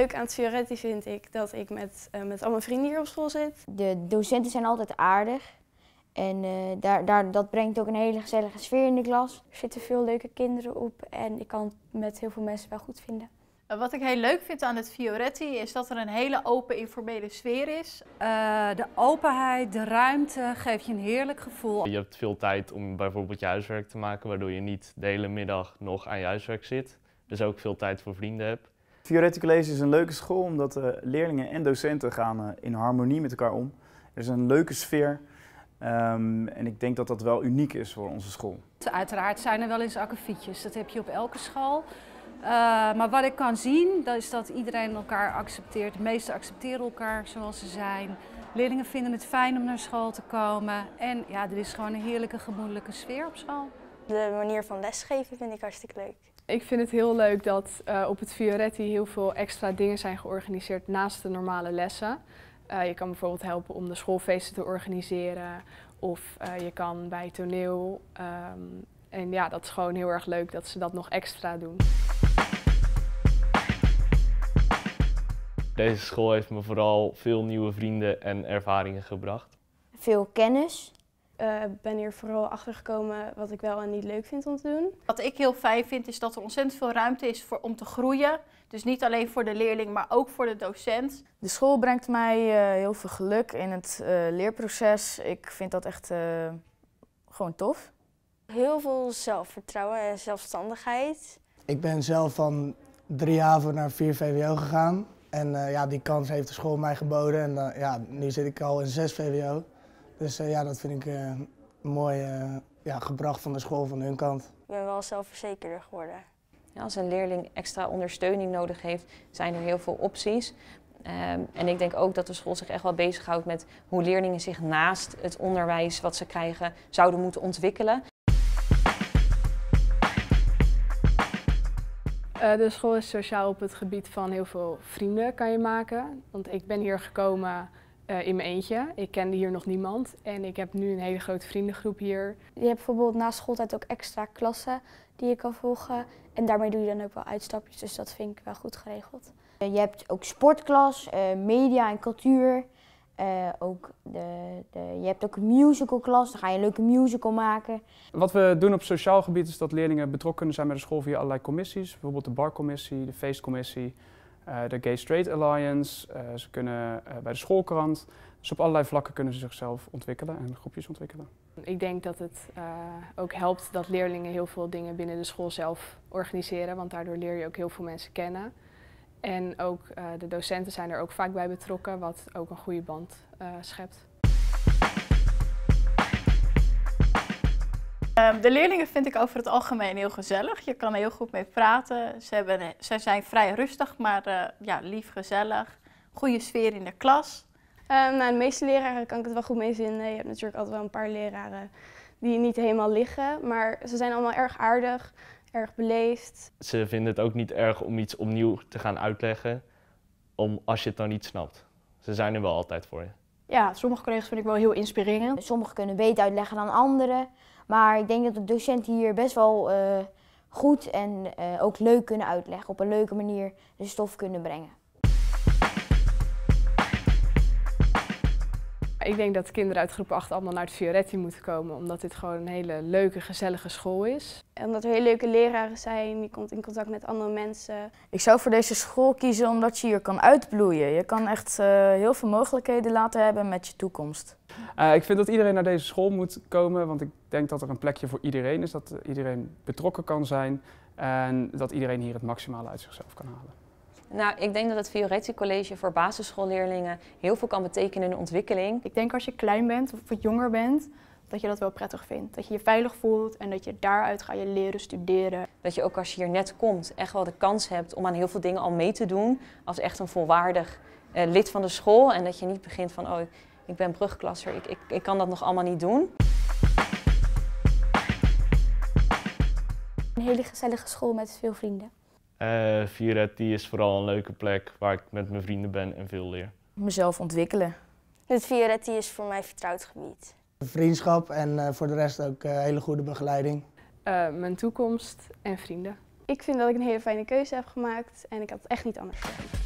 leuk aan het Fioretti vind ik dat ik met, eh, met al mijn vrienden hier op school zit. De docenten zijn altijd aardig. En uh, daar, daar, dat brengt ook een hele gezellige sfeer in de klas. Er zitten veel leuke kinderen op en ik kan het met heel veel mensen wel goed vinden. Eh, wat ik heel leuk vind aan het Fioretti is dat er een hele open informele sfeer is. Uh, de openheid, de ruimte geeft je een heerlijk gevoel. Je hebt veel tijd om bijvoorbeeld je huiswerk te maken, waardoor je niet de hele middag nog aan je huiswerk zit. Dus ook veel tijd voor vrienden heb. Fiorenti College is een leuke school omdat eh, leerlingen en docenten gaan eh, in harmonie met elkaar om. Er is een leuke sfeer ehm, en ik denk dat dat wel uniek is voor onze school. Uiteraard zijn er wel eens akkefietjes, dat heb je op elke school. Eh, maar wat ik kan zien, dat is dat iedereen elkaar accepteert. De meesten accepteren elkaar zoals ze zijn. Leerlingen vinden het fijn om naar school te komen. En ja, er is gewoon een heerlijke gemoedelijke sfeer op school. De manier van lesgeven vind ik hartstikke leuk. Ik vind het heel leuk dat eh, op het Fioretti heel veel extra dingen zijn georganiseerd naast de normale lessen. Eh, je kan bijvoorbeeld helpen om de schoolfeesten te organiseren of eh, je kan bij toneel. Ehm, en ja, dat is gewoon heel erg leuk dat ze dat nog extra doen. Deze school heeft me vooral veel nieuwe vrienden en ervaringen gebracht. Veel kennis uh, ben hier vooral achter gekomen wat ik wel en niet leuk vind om te doen. Wat ik heel fijn vind is dat er ontzettend veel ruimte is voor, om te groeien. Dus niet alleen voor de leerling, maar ook voor de docent. De school brengt mij eh, heel veel geluk in het eh, leerproces. Ik vind dat echt gewoon tof. Heel veel zelfvertrouwen en zelfstandigheid. Ik ben zelf van 3 haven naar 4 VWO gegaan. En ja, die kans heeft de school mij geboden. En ja, nu zit ik al in 6 VWO. Dus eh, ja, dat vind ik eh, mooi eh, ja, gebracht van de school van hun kant. Ik ben wel zelfverzekerder geworden. als een leerling extra ondersteuning nodig heeft, zijn er heel veel opties. Ehm, en ik denk ook dat de school zich echt wel bezighoudt met hoe leerlingen zich naast het onderwijs wat ze krijgen zouden moeten ontwikkelen. de school is sociaal op het gebied van heel veel vrienden kan je maken. Want ik ben hier gekomen eh, in mijn eentje. Ik kende hier nog niemand en ik heb nu een hele grote vriendengroep hier. Je hebt bijvoorbeeld na schooltijd ook extra klassen die je kan volgen. En daarmee doe je dan ook wel uitstapjes, dus dat vind ik wel goed geregeld. Eh, je hebt ook sportklas, eh, media en cultuur. ook de, de, je hebt ook een musicalklas, dan ga je een leuke musical maken. Wat we doen op sociaal gebied is dat leerlingen betrokken kunnen zijn bij de school via allerlei commissies. Bijvoorbeeld de barcommissie, de feestcommissie. Eh, de Gay Straight Alliance, eh, ze kunnen eh, bij de schoolkrant. Dus op allerlei vlakken kunnen ze zichzelf ontwikkelen en groepjes ontwikkelen. Ik denk dat het ook helpt dat leerlingen heel veel dingen binnen de school zelf organiseren, want daardoor leer je ook heel veel mensen kennen. En ook de docenten zijn er ook vaak bij betrokken, wat ook een goede band schept. Ehm, de leerlingen vind ik over het algemeen heel gezellig. Je kan er heel goed mee praten. Ze, hebben, eh, ze zijn vrij rustig, maar eh, ja, lief, gezellig. Goede sfeer in de klas. Ehm, nou, de meeste leraren kan ik het wel goed mee vinden. Je hebt natuurlijk altijd wel een paar leraren die niet helemaal liggen. Maar ze zijn allemaal erg aardig, erg beleefd. Ze vinden het ook niet erg om iets opnieuw te gaan uitleggen, om, als je het dan niet snapt. Ze zijn er wel altijd voor je. Ja, sommige collega's vind ik wel heel inspirerend. Sommige kunnen beter uitleggen dan anderen. Maar ik denk dat de docenten hier best wel eh, goed en eh, ook leuk kunnen uitleggen. Op een leuke manier de stof kunnen brengen. ik denk dat kinderen uit groep 8 allemaal naar het Fioretti moeten komen, omdat dit gewoon een hele leuke, gezellige school is. en Omdat er heel leuke leraren zijn, je komt in contact met andere mensen. Ik zou voor deze school kiezen omdat je hier kan uitbloeien. Je kan echt eh, heel veel mogelijkheden laten hebben met je toekomst. Eh, ik vind dat iedereen naar deze school moet komen, want ik denk dat er een plekje voor iedereen is, dat iedereen betrokken kan zijn en dat iedereen hier het maximale uit zichzelf kan halen. Nou, ik denk dat het Fioretti College voor basisschoolleerlingen heel veel kan betekenen in de ontwikkeling. Ik denk als je klein bent of wat jonger bent, dat je dat wel prettig vindt. Dat je je veilig voelt en dat je daaruit ga je leren studeren. Dat je ook als je hier net komt echt wel de kans hebt om aan heel veel dingen al mee te doen. Als echt een volwaardig eh, lid van de school. En dat je niet begint van, oh, ik ben brugklasser, ik, ik, ik kan dat nog allemaal niet doen. Een hele gezellige school met veel vrienden. Uh, is vooral een leuke plek waar ik met mijn vrienden ben en veel leer. Mezelf ontwikkelen. Het Vieretti is voor mij vertrouwd gebied. Vriendschap en eh, voor de rest ook eh, hele goede begeleiding. mijn toekomst en vrienden. Ik vind dat ik een hele fijne keuze heb gemaakt en ik had het echt niet anders gedaan.